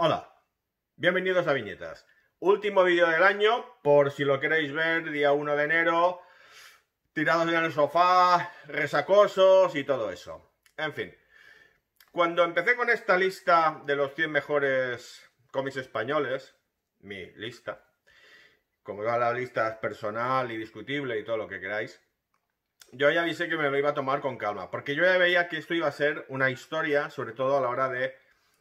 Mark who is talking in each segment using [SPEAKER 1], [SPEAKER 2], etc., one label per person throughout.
[SPEAKER 1] Hola, bienvenidos a Viñetas. Último vídeo del año, por si lo queréis ver, día 1 de enero, tirados en el sofá, resacosos y todo eso. En fin, cuando empecé con esta lista de los 100 mejores cómics españoles, mi lista, como a la lista personal y discutible y todo lo que queráis, yo ya avisé que me lo iba a tomar con calma, porque yo ya veía que esto iba a ser una historia, sobre todo a la hora de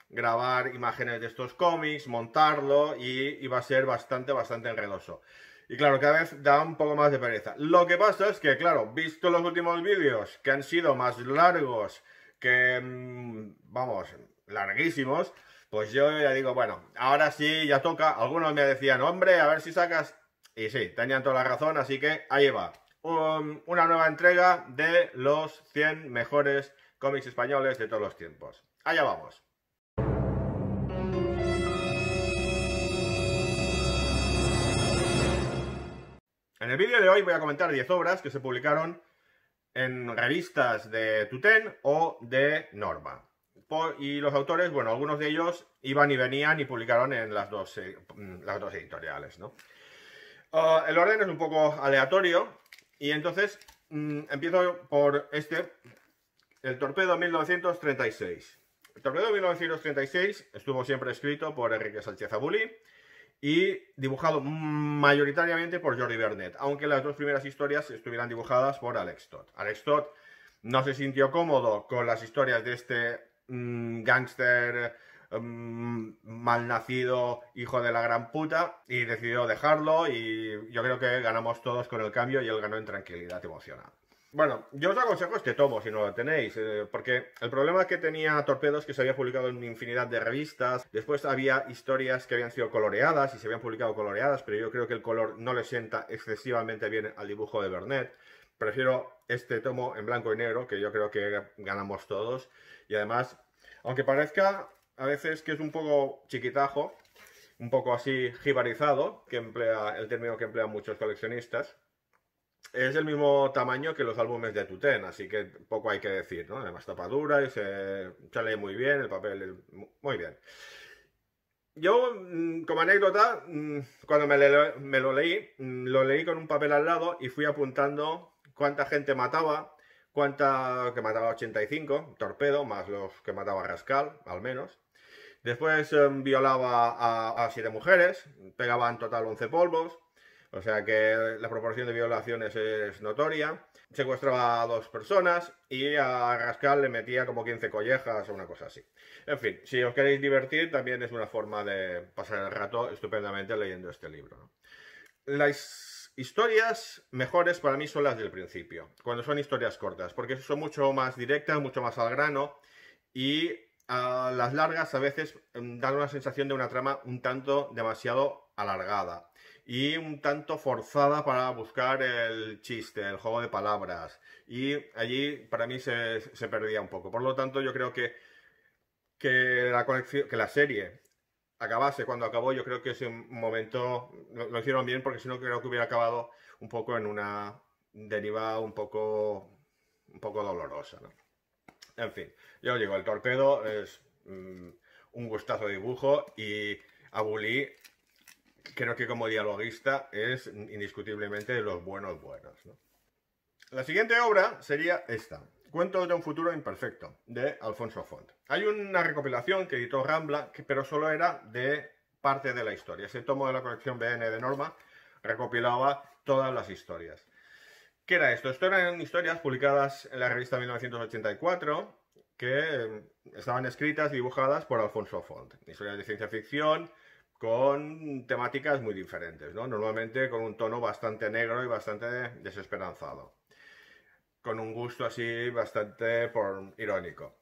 [SPEAKER 1] grabar imágenes de estos cómics, montarlo y iba a ser bastante, bastante enredoso. Y claro, cada vez da un poco más de pereza. Lo que pasa es que, claro, visto los últimos vídeos que han sido más largos que, mm, vamos, larguísimos, pues yo ya digo, bueno, ahora sí, ya toca. Algunos me decían, hombre, a ver si sacas... Y sí, tenían toda la razón, así que ahí va. una nueva entrega de los 100 mejores cómics españoles de todos los tiempos. Allá vamos. En el vídeo de hoy voy a comentar 10 obras que se publicaron en revistas de Tutén o de Norma. y los autores, bueno, algunos de ellos iban y venían y publicaron en las dos, eh, mm, editoriales, ah, el orden es un poco aleatorio y entonces mm, empiezo por este, el Torpedo 1936. El Torpedo 1936 estuvo siempre escrito por Enrique Sánchez Abulí y dibujado mayoritariamente por Jordi Bernet, aunque las dos primeras historias estuvieran dibujadas por Alex Todd. Alex Todd no se sintió cómodo con las historias de este mm, gángster mm, malnacido hijo de la gran puta y decidió dejarlo y yo creo que ganamos todos con el cambio y él ganó en tranquilidad emocional. Bueno, yo os aconsejo este tomo si no lo tenéis, eh, porque el problema que tenía Torpedos que se había publicado en infinidad de revistas, después había historias que habían sido coloreadas y se habían publicado coloreadas, pero yo creo que el color no le sienta excesivamente bien al dibujo de Bernet. Prefiero este tomo en blanco y negro, que yo creo que ganamos todos, y además, aunque parezca a veces que es un poco chiquitajo, un poco así jibarizado, que emplea el término que emplean muchos coleccionistas, es el mismo tamaño que los álbumes de Tuten, así que poco hay que decir, ¿no? Además tapa dura y se, muy bien, el papel muy bien. Yo, mm, como anécdota, mm, cuando me, lo leí, mm, lo leí con un papel al lado y fui apuntando cuánta gente mataba, cuánta que mataba 85, torpedo, más los que mataba Rascal, al menos. Después em, violaba a, a siete mujeres, pegaba en total 11 polvos, o sea que la proporción de violaciones es notoria. Secuestraba a dos personas y a Rascal le metía como 15 collejas o una cosa así. En fin, si os queréis divertir, también es una forma de pasar el rato estupendamente leyendo este libro. Las historias mejores para mí son las del principio, cuando son historias cortas, porque son mucho más directas, mucho más al grano y las largas a veces mm, dan una sensación de una trama un tanto demasiado alargada y un tanto forzada para buscar el chiste, el juego de palabras. Y allí para mí se, perdía un poco. Por lo tanto, yo creo que, que, la, que la serie acabase cuando acabó, yo creo que ese momento lo, hicieron bien porque si no creo que hubiera acabado un poco en una deriva un poco, un poco dolorosa. En fin, yo digo, el torpedo es mm, un gustazo de dibujo y Abulí creo que como dialoguista es indiscutiblemente de los buenos buenos. La siguiente obra sería esta, Cuentos de un futuro imperfecto, de Alfonso Font. Hay una recopilación que editó Rambla, pero solo era de parte de la historia. Ese tomo de la colección BN de Norma recopilaba todas las historias. ¿Qué era esto? Esto eran historias publicadas en la revista 1984 que eh, estaban escritas y dibujadas por Alfonso Font. Historias de ciencia ficción, con temáticas muy diferentes, ¿no? Normalmente con un tono bastante negro y bastante desesperanzado. Con un gusto así bastante irónico.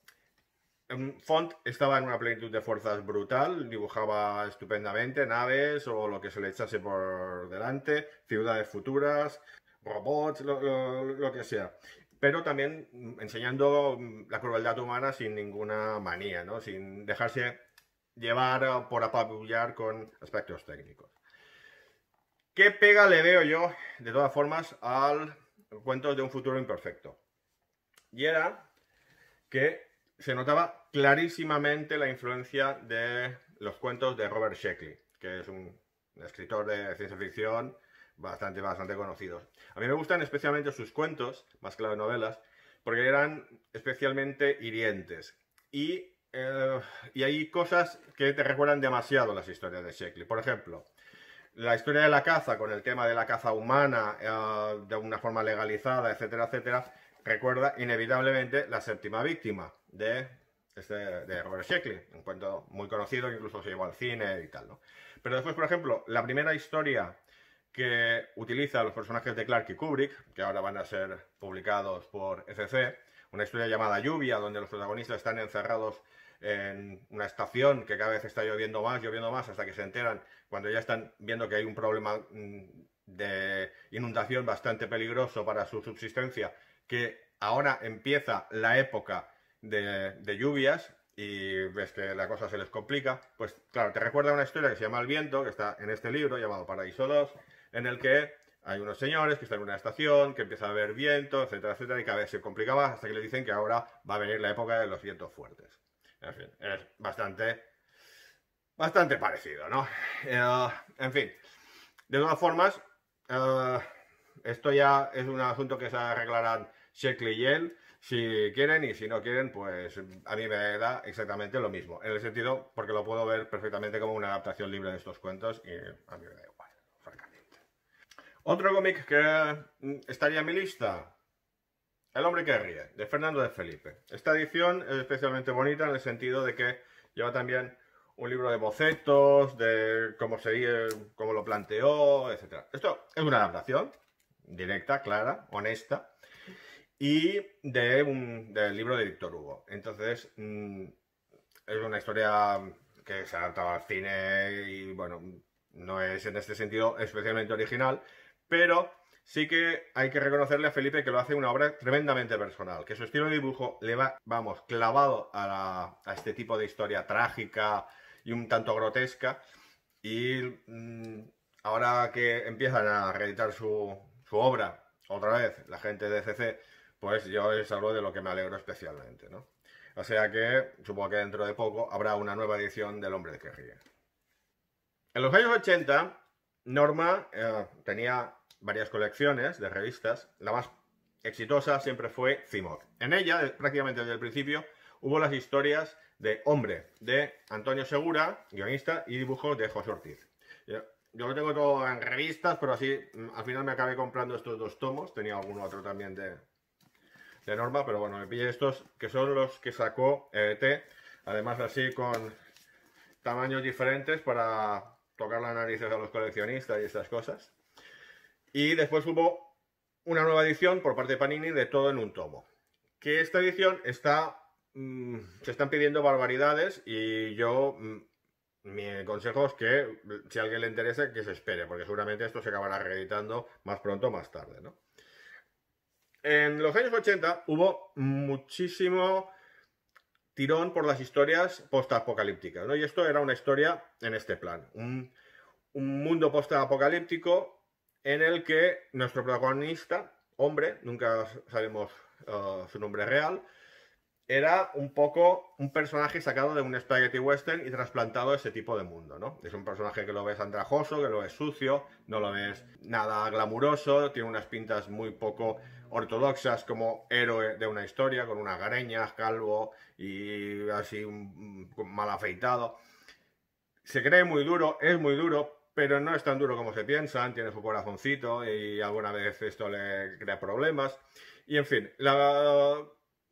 [SPEAKER 1] Font estaba en una plenitud de fuerzas brutal, dibujaba estupendamente naves o lo que se le echase por delante, ciudades futuras, robots, lo, que sea. Pero también enseñando la crueldad humana sin ninguna manía, Sin dejarse llevar eh, por apabullar con aspectos técnicos. ¿Qué pega le veo yo, de todas formas, al cuento de un futuro imperfecto? Y era que se notaba clarísimamente la influencia de los cuentos de Robert Sheckley, que es un escritor de ciencia ficción bastante, bastante conocido. A mí me gustan especialmente sus cuentos, más que las novelas, porque eran especialmente hirientes. Y eh, y hay cosas que te recuerdan demasiado las historias de Sheckley. Por ejemplo, la historia de la caza con el tema de la caza humana eh, de una forma legalizada, etcétera, etcétera, recuerda inevitablemente la séptima víctima de, este, Robert Sheckley, un cuento muy conocido que incluso se llevó al cine y tal. ¿no? Pero después, por ejemplo, la primera historia que utiliza los personajes de Clark y Kubrick, que ahora van a ser publicados por FC, e una historia llamada Lluvia, donde los protagonistas están encerrados en una estación que cada vez está lloviendo más, lloviendo más, hasta que se enteran cuando ya están viendo que hay un problema mm, de inundación bastante peligroso para su subsistencia, que ahora empieza la época de, lluvias y ves que la cosa se les complica, pues claro, te recuerda una historia que se llama El viento, que está en este libro llamado Paraíso 2, en el que hay unos señores que están en una estación, que empieza a haber viento, etcétera, etcétera, y cada vez se complicaba hasta que le dicen que ahora va a venir la época de los vientos fuertes. En fin, es bastante, bastante parecido, ¿no? Eh, en fin, de todas formas, eh, esto ya es un asunto que se arreglarán Sheckley y él, si quieren y si no quieren, pues a mí me da exactamente lo mismo. En el sentido, porque lo puedo ver perfectamente como una adaptación libre de estos cuentos y a mí me da igual, francamente. Otro cómic que estaría en mi lista, el hombre que ríe, de Fernando de Felipe. Esta edición es especialmente bonita en el sentido de que lleva también un libro de bocetos, de cómo se, cómo lo planteó, etc. Esto es una adaptación directa, clara, honesta, y del libro de Víctor Hugo. Entonces, mm, es una historia que se ha adaptado al cine y, bueno, no es en este sentido especialmente original, pero sí que hay que reconocerle a Felipe que lo hace una obra tremendamente personal, que su estilo de dibujo le va, vamos, clavado a, este tipo de historia trágica y un tanto grotesca. Y mm, ahora que empiezan a reeditar su, obra otra vez, la gente de CC, pues yo es algo de lo que me alegro especialmente, ¿no? O sea que supongo que dentro de poco habrá una nueva edición del Hombre de que En los años 80 Norma eh, tenía varias colecciones de revistas. La más exitosa siempre fue Cimor. En ella, eh, prácticamente desde el principio, hubo las historias de Hombre, de Antonio Segura, guionista, y dibujos de José Ortiz. Yo, lo tengo todo en revistas, pero así mm, al final me acabé comprando estos dos tomos. Tenía alguno otro también de, Norma, pero bueno, me pillé estos que son los que sacó ET, Además, así con tamaños diferentes para tocar las narices a los coleccionistas y estas cosas. Y después hubo una nueva edición por parte de Panini de todo en un tomo. Que esta edición está. Mm, se están pidiendo barbaridades y yo. Mm, mi consejo es que, mm, si a alguien le interesa, que se espere, porque seguramente esto se acabará reeditando más pronto o más tarde, En los años 80 hubo muchísimo tirón por las historias postapocalípticas, ¿no? Y esto era una historia en este plan, un, mundo mundo postapocalíptico en el que nuestro protagonista, hombre, nunca sabemos uh, su nombre real, era un poco un personaje sacado de un spaghetti western y trasplantado a ese tipo de mundo, ¿no? Es un personaje que lo ves andrajoso, que lo ves sucio, no lo ves nada glamuroso, tiene unas pintas muy poco ortodoxas como héroe de una historia, con unas gareñas, calvo y así mal afeitado. Se cree muy duro, es muy duro, pero no es tan duro como se piensan, tiene su corazoncito y alguna vez esto le crea problemas. Y en fin, la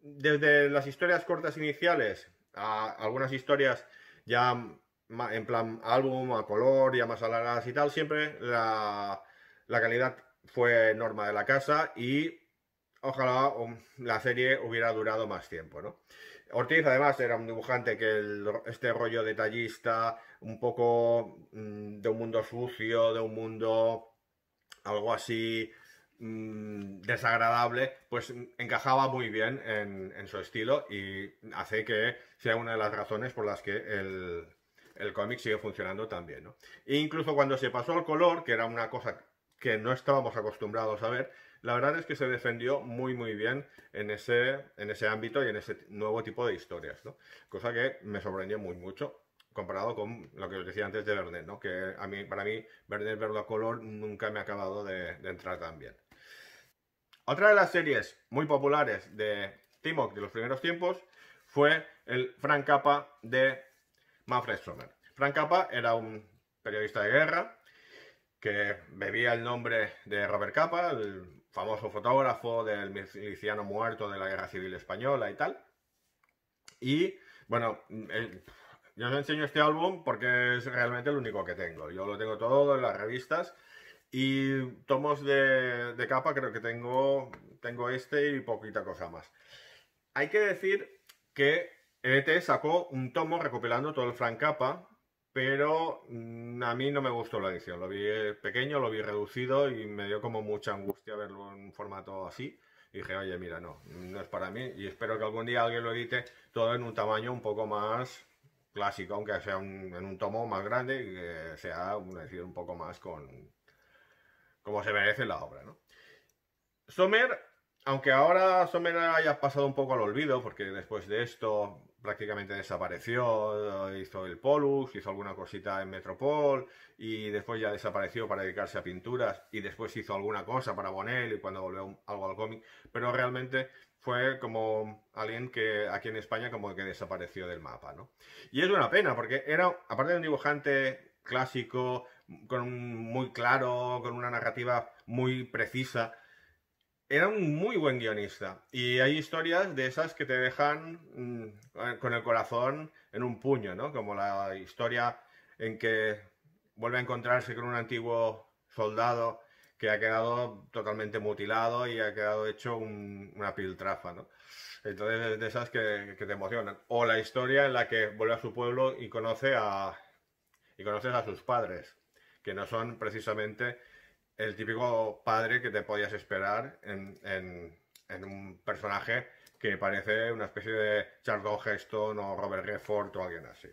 [SPEAKER 1] desde las historias cortas iniciales a algunas historias ya en plan álbum, a color, ya más alargadas y tal, siempre la, calidad fue norma de la casa y ojalá la serie hubiera durado más tiempo, ¿no? Ortiz además era un dibujante que este rollo detallista, un poco mm, de un mundo sucio, de un mundo algo así Mm, desagradable, pues encajaba muy bien en, su estilo y hace que sea una de las razones por las que el, cómic sigue funcionando también. ¿no? E incluso cuando se pasó al color, que era una cosa que no estábamos acostumbrados a ver, la verdad es que se defendió muy muy bien en ese, en ese ámbito y en ese nuevo tipo de historias, ¿no? Cosa que me sorprendió muy mucho comparado con lo que os decía antes de Verne, ¿no? Que a mí, para mí, verde verlo a color nunca me ha acabado de entrar tan bien. Otra de las series muy populares de Timok de los primeros tiempos fue el Frank Capa de Manfred Sommer. Frank Capa era un periodista de guerra que bebía el nombre de Robert Capa, el famoso fotógrafo del miliciano muerto de la Guerra Civil Española y tal. Y bueno, yo os enseño este álbum porque es realmente el único que tengo. Yo lo tengo todo en las revistas y tomos de, capa creo que tengo, tengo este y poquita cosa más. Hay que decir que EDT sacó un tomo recopilando todo el Frank Capa, pero mm, a mí no me gustó la edición. Lo vi eh, pequeño, lo vi reducido y me dio como mucha angustia verlo en un formato así. dije, oye, mira, no, no es para mí y espero que algún día alguien lo edite todo en un tamaño un poco más clásico, aunque sea en un tomo más grande y que sea un poco más con, como se merece la obra, ¿no? Sommer, aunque ahora Sommer haya pasado un poco al olvido, porque después de esto prácticamente desapareció, eh, hizo el Polus, hizo alguna cosita en Metropol, y después ya desapareció para dedicarse a pinturas, y después hizo alguna cosa para Bonel, y cuando volvió algo al cómic, pero realmente fue como alguien que aquí en España como que desapareció del mapa, ¿no? Y es una pena, porque era, aparte de un dibujante clásico, con muy claro, con una narrativa muy precisa. Era un muy buen guionista y hay historias de esas que te dejan mm, con el corazón en un puño, Como la historia en que vuelve a encontrarse con un antiguo soldado que ha quedado totalmente mutilado y ha quedado hecho una piltrafa, ¿no? Entonces, de esas que, te emocionan. O la historia en la que vuelve a su pueblo y conoce a y conoces a sus padres que no son precisamente el típico padre que te podías esperar en, un personaje que parece una especie de Charles Heston o Robert Redford o alguien así,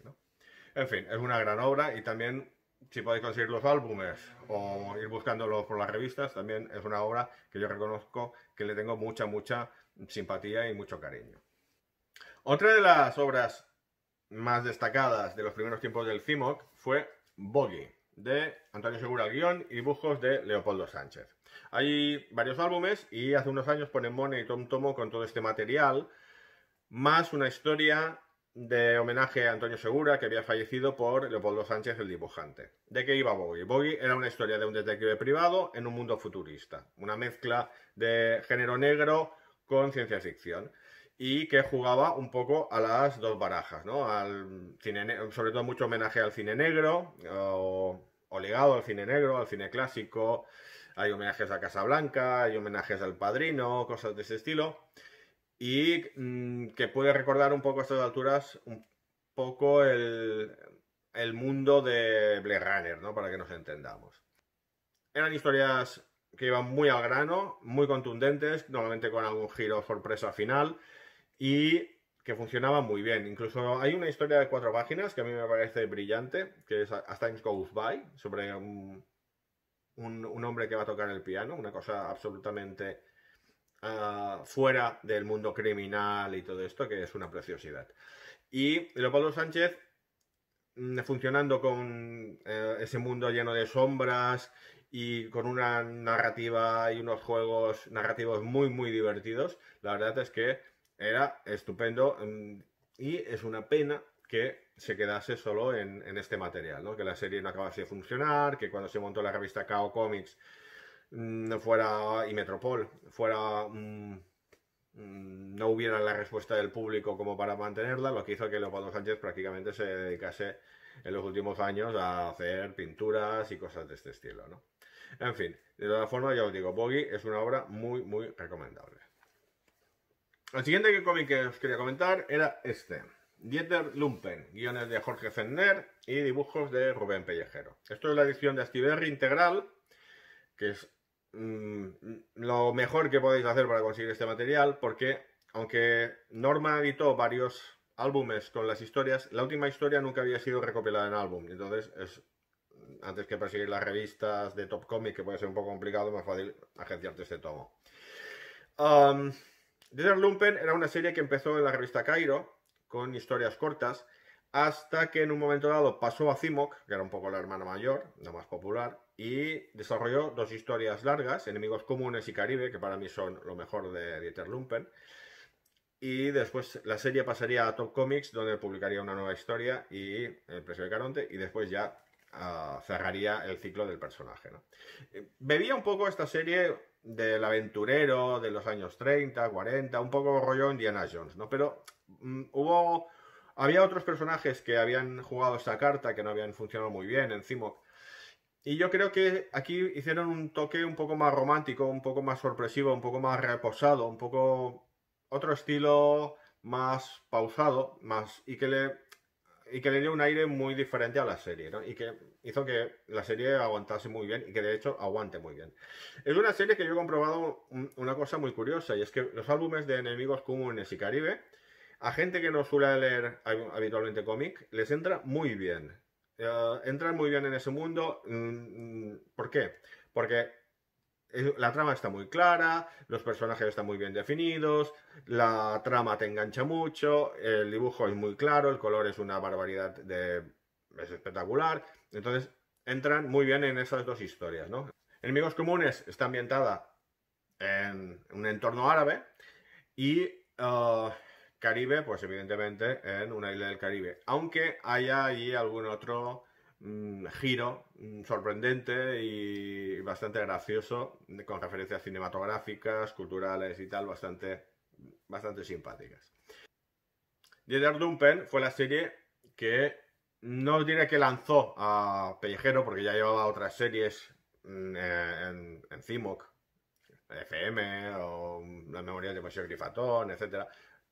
[SPEAKER 1] En fin, es una gran obra y también si podéis conseguir los álbumes o ir buscándolos por las revistas, también es una obra que yo reconozco que le tengo mucha, mucha simpatía y mucho cariño. Otra de las obras más destacadas de los primeros tiempos del CIMOC fue Boggy de Antonio Segura guión y dibujos de Leopoldo Sánchez. Hay varios álbumes y hace unos años ponen Mone y Tom Tomo con todo este material, más una historia de homenaje a Antonio Segura que había fallecido por Leopoldo Sánchez el dibujante. ¿De qué iba Boggy? Boggy era una historia de un detective privado en un mundo futurista, una mezcla de género negro con ciencia ficción y que jugaba un poco a las dos barajas, ¿no? Al sobre todo mucho homenaje al cine negro, o ligado al cine negro, al cine clásico, hay homenajes a Casablanca, hay homenajes al Padrino, cosas de ese estilo, y mm, que puede recordar un poco a estas alturas un poco el, mundo de Blade Runner, ¿no? Para que nos entendamos. Eran historias que iban muy al grano, muy contundentes, normalmente con algún giro sorpresa final, y que funcionaba muy bien. Incluso hay una historia de cuatro páginas que a mí me parece brillante, que es A Times Goes By, sobre un, un, hombre que va a tocar el piano, una cosa absolutamente ah, fuera del mundo criminal y todo esto, que es una preciosidad. Y Leopoldo Sánchez, mm, funcionando con eh, ese mundo lleno de sombras y con una narrativa y unos juegos narrativos muy, muy divertidos, la verdad es que era estupendo mm, y es una pena que se quedase solo en, este material, ¿no? que la serie no acabase de funcionar, que cuando se montó la revista KO Comics mm, no fuera, y Metropol fuera... Mm, no hubiera la respuesta del público como para mantenerla, lo que hizo que Leopoldo Sánchez prácticamente se dedicase en los últimos años a hacer pinturas y cosas de este estilo, En fin, de todas formas, ya os digo, Boggy es una obra muy, muy recomendable. El siguiente cómic que os quería comentar era este. Dieter Lumpen, guiones de Jorge Zender y dibujos de Rubén Pellejero. Esto es la edición de Astiberri integral, que es mm, lo mejor que podéis hacer para conseguir este material, porque aunque Norma editó varios álbumes con las historias, la última historia nunca había sido recopilada en álbum. Entonces, antes que perseguir las revistas de Top Comic, que puede ser un poco complicado, más fácil agenciarte este tomo. Dieter Lumpen era una serie que empezó en la revista Cairo, con historias cortas, hasta que en un momento dado pasó a Cimoc, que era un poco la hermana mayor, la más popular, y desarrolló dos historias largas, Enemigos Comunes y Caribe, que para mí son lo mejor de Dieter Lumpen. Y después la serie pasaría a Top Comics, donde publicaría una nueva historia y El precio de Caronte, y después ya ah, cerraría el ciclo del personaje. Eh, bebía un poco esta serie del aventurero de los años 30, 40, un poco rollo Indiana Jones, ¿no? Pero mm, hubo... Había otros personajes que habían jugado esta carta, que no habían funcionado muy bien encima. Y yo creo que aquí hicieron un toque un poco más romántico, un poco más sorpresivo, un poco más reposado, un poco otro estilo más pausado, más y que le y que le dio un aire muy diferente a la serie, ¿no? Y que hizo que la serie aguantase muy bien y que de hecho aguante muy bien. Es una serie que yo he comprobado una cosa muy curiosa y es que los álbumes de enemigos comunes y Caribe, a gente que no suele leer habitualmente cómic, les entra muy bien. Eh, entran muy bien en ese mundo. Mm, ¿Por qué? Porque la trama está muy clara, los personajes están muy bien definidos, la trama te engancha mucho, el dibujo es muy claro, el color es una barbaridad de... es espectacular. Entonces, entran muy bien en esas dos historias, ¿no? Enemigos comunes está ambientada en un entorno árabe y uh, Caribe, pues evidentemente en una isla del Caribe. Aunque haya ahí algún otro mm, giro mm, sorprendente y bastante gracioso con referencias cinematográficas, culturales y tal, bastante, bastante simpáticas. Jeder Dumpen fue la serie que no diré que lanzó a Pellejero, porque ya llevaba otras series mm, eh, en, CIMOC, FM, o la memoria de Monsieur Grifatón, etcétera,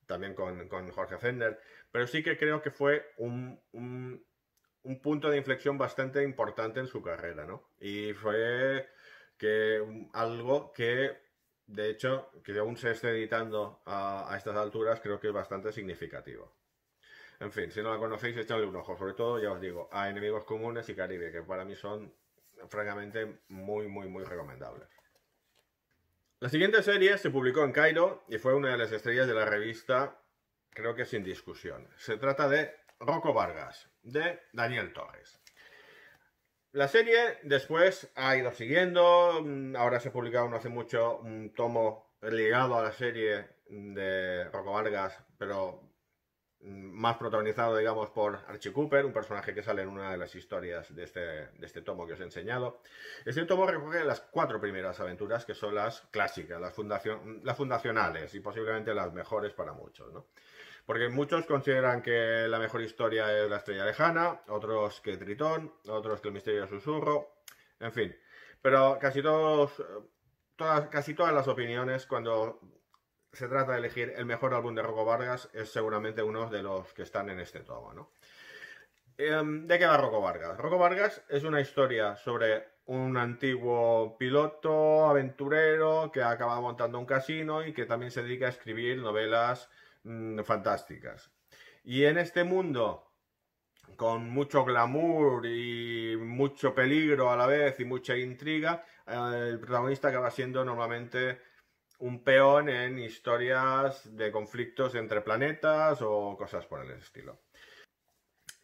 [SPEAKER 1] también con, Jorge Fender, pero sí que creo que fue un, punto de inflexión bastante importante en su carrera, ¿no? Y fue que algo que, de hecho, que aún se esté editando a estas alturas, creo que es bastante significativo. En fin, si no la conocéis, echadle un ojo, sobre todo, ya os digo, a Enemigos Comunes y Caribe, que para mí son, francamente, muy, muy, muy recomendables. La siguiente serie se publicó en Cairo y fue una de las estrellas de la revista, creo que sin discusión. Se trata de Rocco Vargas, de Daniel Torres. La serie después ha ido siguiendo, mm, ahora se ha publicado no hace mucho un tomo ligado a la serie de Rocco Vargas, pero Mm, más protagonizado, digamos, por Archie Cooper, un personaje que sale en una de las historias este, de este, tomo que os he enseñado. Este tomo recoge las cuatro primeras aventuras, que son las clásicas, las, las fundacionales y posiblemente las mejores para muchos, ¿no? Porque muchos consideran que la mejor historia es La Estrella Lejana, otros que Tritón, otros que El Misterio del Susurro, en fin. Pero casi todos, eh, casi todas las opiniones, cuando se trata de elegir el mejor álbum de Rocco Vargas, es seguramente uno de los que están en este tomo, ¿no? Em, ¿De qué va Rocco Vargas? Rocco Vargas es una historia sobre un antiguo piloto, aventurero, que acaba montando un casino y que también se dedica a escribir novelas mm, fantásticas. Y en este mundo, con mucho glamour y mucho peligro a la vez y mucha intriga, eh, el protagonista acaba siendo normalmente un peón en historias de conflictos entre planetas o cosas por el estilo.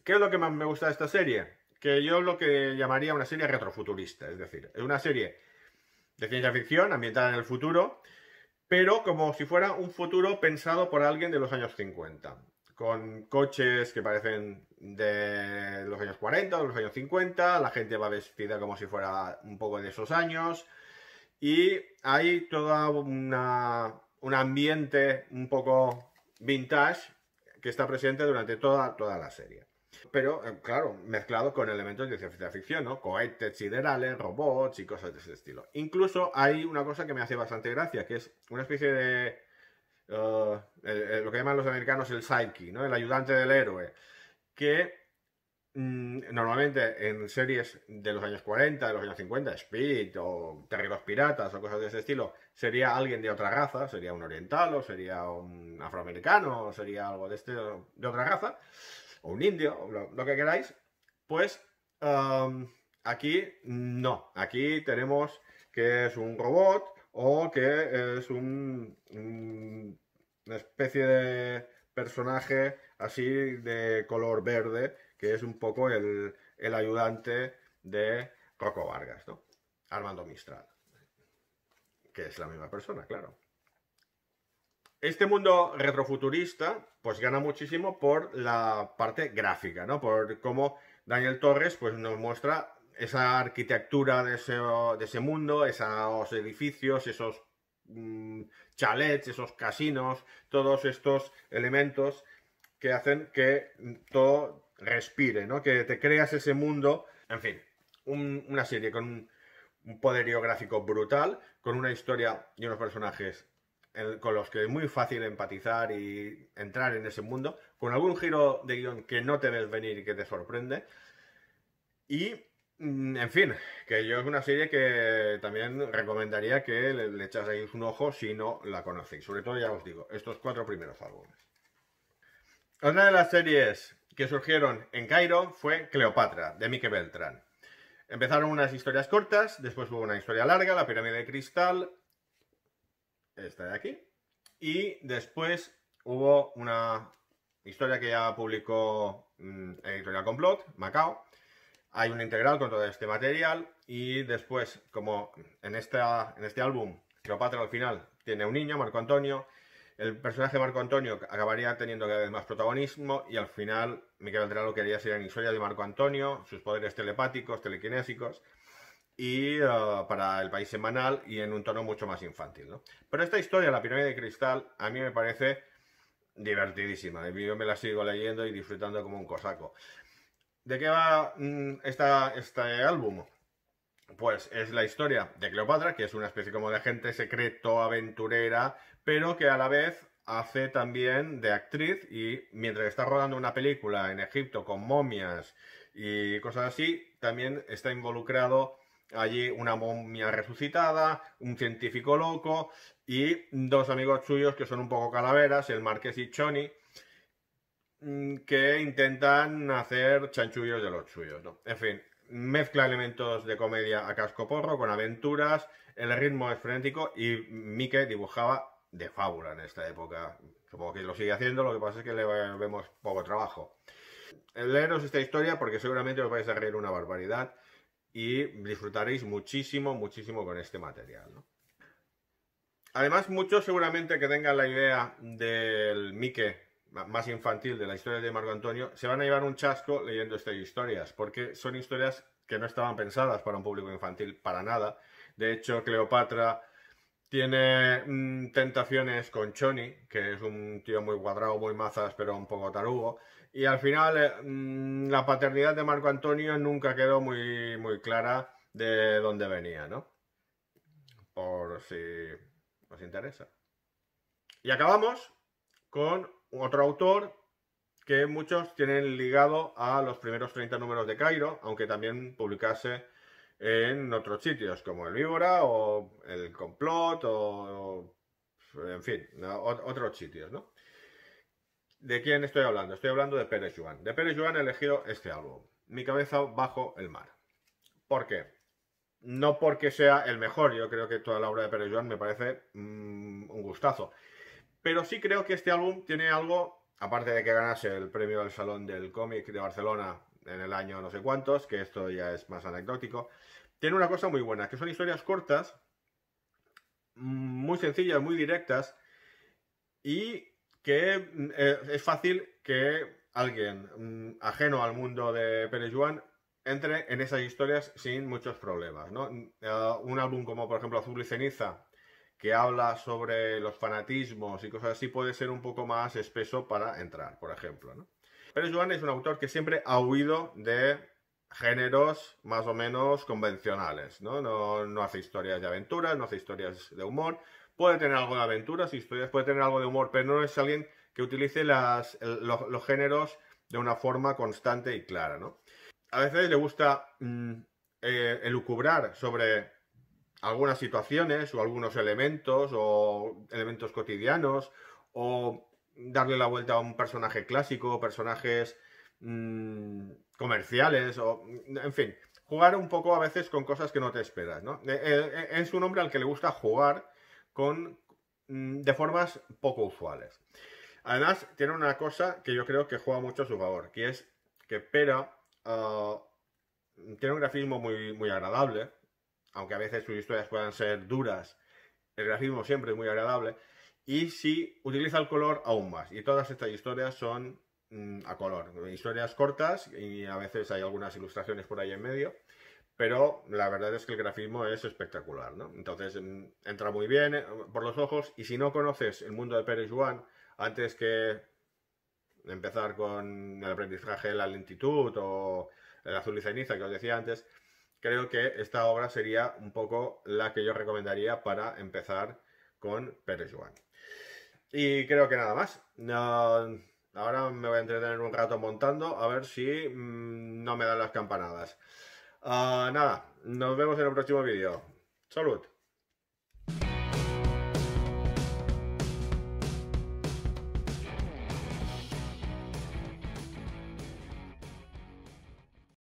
[SPEAKER 1] ¿Qué es lo que más me gusta de esta serie? Que yo lo que llamaría una serie retrofuturista, es decir, es una serie de ciencia ficción ambientada en el futuro, pero como si fuera un futuro pensado por alguien de los años 50, con coches que parecen de los años 40 o de los años 50, la gente va vestida como si fuera un poco de esos años, y hay toda una, un ambiente un poco vintage que está presente durante toda, toda la serie. Pero, eh, claro, mezclado con elementos de ciencia ficción, ¿no? Cohetes siderales, robots y cosas de ese estilo. Incluso hay una cosa que me hace bastante gracia, que es una especie de... Eh, lo que llaman los americanos el psyche, ¿no? El ayudante del héroe. Que Mm, normalmente en series de los años 40, de los años 50, Speed o Terrenos Piratas o cosas de ese estilo, sería alguien de otra raza, sería un oriental o sería un afroamericano o sería algo de, este, de otra raza, o un indio, lo, que queráis, pues aquí no, aquí tenemos que es un robot o que es una especie de personaje así de color verde que es un poco el, ayudante de Rocco Vargas, ¿no? Armando Mistral, que es la misma persona, claro. Este mundo retrofuturista, pues gana muchísimo por la parte gráfica, ¿no? Por cómo Daniel Torres, pues nos muestra esa arquitectura de ese, de ese mundo, esos edificios, esos mm, chalets, esos casinos, todos estos elementos que hacen que todo respire, ¿no? Que te creas ese mundo. En fin, una serie con un, poder poderío gráfico brutal, con una historia y unos personajes con los que es muy fácil empatizar y entrar en ese mundo, con algún giro de guión que no te ves venir y que te sorprende. Y, mm, en fin, que yo es una serie que también recomendaría que le, le echaseis un ojo si no la conocéis. Sobre todo, ya os digo, estos cuatro primeros álbumes. Una de las series que surgieron en Cairo fue Cleopatra, de Mike Beltrán. Empezaron unas historias cortas, después hubo una historia larga, la pirámide de cristal, esta de aquí, y después hubo una historia que ya publicó mm, Editorial Complot, Macao. Hay un integral con todo este material y después, como en, esta, en este álbum, Cleopatra al final tiene un niño, Marco Antonio, el personaje Marco Antonio acabaría teniendo cada vez más protagonismo y al final lo que haría sería en historia de Marco Antonio, sus poderes telepáticos, telequinésicos y eh, para el país semanal y en un tono mucho más infantil. ¿no? Pero esta historia, La pirámide de cristal, a mí me parece divertidísima. Yo me la sigo leyendo y disfrutando como un cosaco. ¿De qué va mm, esta, este álbum? pues es la historia de Cleopatra, que es una especie como de gente secreto, aventurera, pero que a la vez hace también de actriz y mientras está rodando una película en Egipto con momias y cosas así, también está involucrado allí una momia resucitada, un científico loco y dos amigos suyos que son un poco calaveras, el Marqués y Choni, mm, que intentan hacer chanchullos de los suyos, En fin, mezcla elementos de comedia a casco porro con aventuras, el ritmo es frenético y Mike dibujaba de fábula en esta época. Supongo que lo sigue haciendo, lo que pasa es que le vemos poco trabajo. Leeros esta historia porque seguramente os vais a reír una barbaridad y disfrutaréis muchísimo, muchísimo con este material. Además, muchos seguramente que tengan la idea del Mike más infantil de la historia de Marco Antonio, se van a llevar un chasco leyendo estas historias, porque son historias que no estaban pensadas para un público infantil para nada. De hecho, Cleopatra tiene mm, tentaciones con Choni, que es un tío muy cuadrado, muy mazas, pero un poco tarugo. Y al final, eh, mm, la paternidad de Marco Antonio nunca quedó muy, muy clara de dónde venía, ¿no? Por si os interesa. Y acabamos con otro autor que muchos tienen ligado a los primeros 30 números de Cairo, aunque también publicase en otros sitios como el Víbora o el Complot o, en fin, otros sitios, ¿no? ¿De quién estoy hablando? Estoy hablando de Pérez Juan. De Pérez Juan he elegido este álbum, Mi cabeza bajo el mar. ¿Por qué? No porque sea el mejor, yo creo que toda la obra de Pérez Juan me parece mm, un gustazo. Pero sí creo que este álbum tiene algo, aparte de que ganase el premio del Salón del Cómic de Barcelona en el año no sé cuántos, que esto ya es más anecdótico, tiene una cosa muy buena, que son historias cortas, muy sencillas, muy directas, y que eh, es fácil que alguien mm, ajeno al mundo de Pérez Juan entre en esas historias sin muchos problemas. Eh, un álbum como, por ejemplo, Azul y Ceniza, que habla sobre los fanatismos y cosas así puede ser un poco más espeso para entrar, por ejemplo. Pero Joan es un autor que siempre ha huido de géneros más o menos convencionales, ¿no? hace historias de aventuras, no hace historias de humor, puede tener algo de aventuras, historias, puede tener algo de humor, pero no es alguien que utilice los, géneros de una forma constante y clara, A veces le gusta mm, eh, elucubrar sobre algunas situaciones o algunos elementos o elementos cotidianos o darle la vuelta a un personaje clásico, personajes mm, comerciales o en fin, jugar un poco a veces con cosas que no te esperas, eh, eh, eh, Es un hombre al que le gusta jugar con mm, de formas poco usuales. Además, tiene una cosa que yo creo que juega mucho a su favor, que es que Pera ah, tiene un grafismo muy, muy agradable, aunque a veces sus historias puedan ser duras, el grafismo siempre es muy agradable. Y si utiliza el color aún más. Y todas estas historias son mm, a color. Historias cortas y a veces hay algunas ilustraciones por ahí en medio. Pero la verdad es que el grafismo es espectacular, Entonces mm, entra muy bien eh, por los ojos. Y si no conoces el mundo de Pérez One, antes que empezar con el aprendizaje de la lentitud o el azul y ceniza que os decía antes, creo que esta obra sería un poco la que yo recomendaría para empezar con Pérez Juan. Y creo que nada más. ahora me voy a entretener un rato montando a ver si mm, no me dan las campanadas. Ah, nada, nos vemos en el próximo vídeo. Salud.